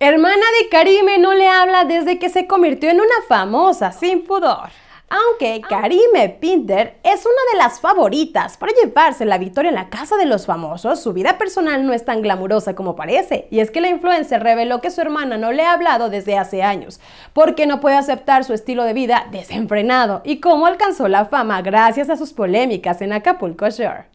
Hermana de Karime no le habla desde que se convirtió en una famosa sin pudor. Aunque ah. Karime Pinter es una de las favoritas para llevarse la victoria en la casa de los famosos, su vida personal no es tan glamurosa como parece. Y es que la influencer reveló que su hermana no le ha hablado desde hace años, porque no puede aceptar su estilo de vida desenfrenado y cómo alcanzó la fama gracias a sus polémicas en Acapulco Shore.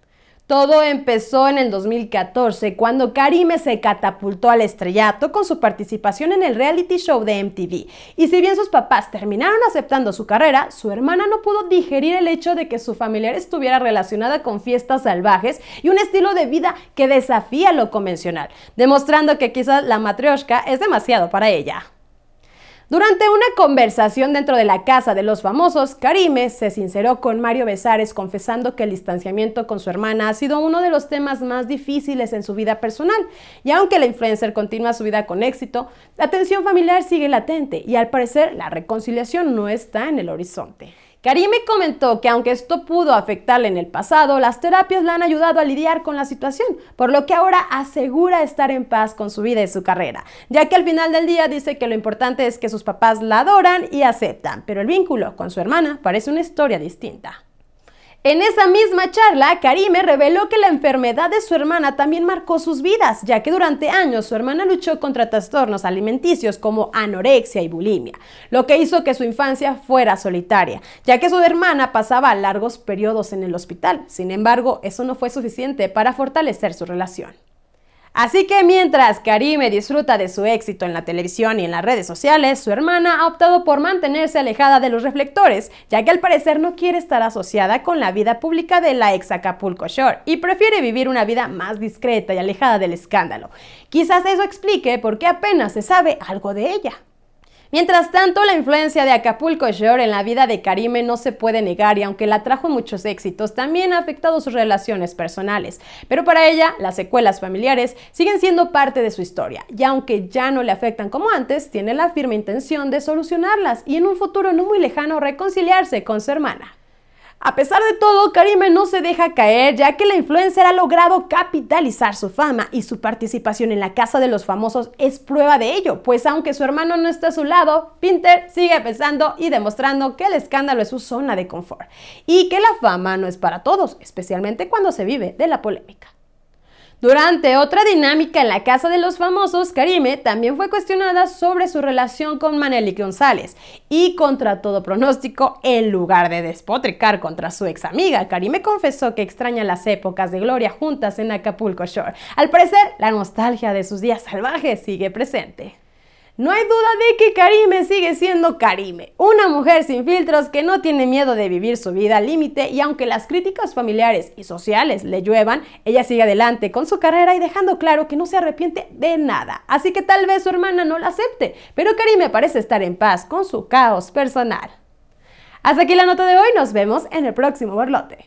Todo empezó en el 2014, cuando Karime se catapultó al estrellato con su participación en el reality show de MTV. Y si bien sus papás terminaron aceptando su carrera, su hermana no pudo digerir el hecho de que su familiar estuviera relacionada con fiestas salvajes y un estilo de vida que desafía lo convencional, demostrando que quizás la matrioshka es demasiado para ella. Durante una conversación dentro de la casa de los famosos, Karime se sinceró con Mario Besares confesando que el distanciamiento con su hermana ha sido uno de los temas más difíciles en su vida personal. Y aunque la influencer continúa su vida con éxito, la tensión familiar sigue latente y al parecer la reconciliación no está en el horizonte. Karime comentó que aunque esto pudo afectarle en el pasado, las terapias le han ayudado a lidiar con la situación, por lo que ahora asegura estar en paz con su vida y su carrera, ya que al final del día dice que lo importante es que sus papás la adoran y aceptan, pero el vínculo con su hermana parece una historia distinta. En esa misma charla, Karime reveló que la enfermedad de su hermana también marcó sus vidas, ya que durante años su hermana luchó contra trastornos alimenticios como anorexia y bulimia, lo que hizo que su infancia fuera solitaria, ya que su hermana pasaba largos periodos en el hospital. Sin embargo, eso no fue suficiente para fortalecer su relación. Así que mientras Karime disfruta de su éxito en la televisión y en las redes sociales, su hermana ha optado por mantenerse alejada de los reflectores, ya que al parecer no quiere estar asociada con la vida pública de la ex Acapulco Shore y prefiere vivir una vida más discreta y alejada del escándalo. Quizás eso explique por qué apenas se sabe algo de ella. Mientras tanto, la influencia de Acapulco Shore en la vida de Karime no se puede negar y aunque la trajo muchos éxitos, también ha afectado sus relaciones personales. Pero para ella, las secuelas familiares siguen siendo parte de su historia y aunque ya no le afectan como antes, tiene la firme intención de solucionarlas y en un futuro no muy lejano reconciliarse con su hermana. A pesar de todo, Karime no se deja caer ya que la influencer ha logrado capitalizar su fama y su participación en la Casa de los Famosos es prueba de ello, pues aunque su hermano no está a su lado, Pinter sigue pensando y demostrando que el escándalo es su zona de confort y que la fama no es para todos, especialmente cuando se vive de la polémica. Durante otra dinámica en la Casa de los Famosos, Karime también fue cuestionada sobre su relación con Manelik González y contra todo pronóstico, en lugar de despotricar contra su ex amiga, Karime confesó que extraña las épocas de gloria juntas en Acapulco Shore. Al parecer, la nostalgia de sus días salvajes sigue presente. No hay duda de que Karime sigue siendo Karime, una mujer sin filtros que no tiene miedo de vivir su vida al límite y aunque las críticas familiares y sociales le lluevan, ella sigue adelante con su carrera y dejando claro que no se arrepiente de nada. Así que tal vez su hermana no la acepte, pero Karime parece estar en paz con su caos personal. Hasta aquí la nota de hoy, nos vemos en el próximo borlote.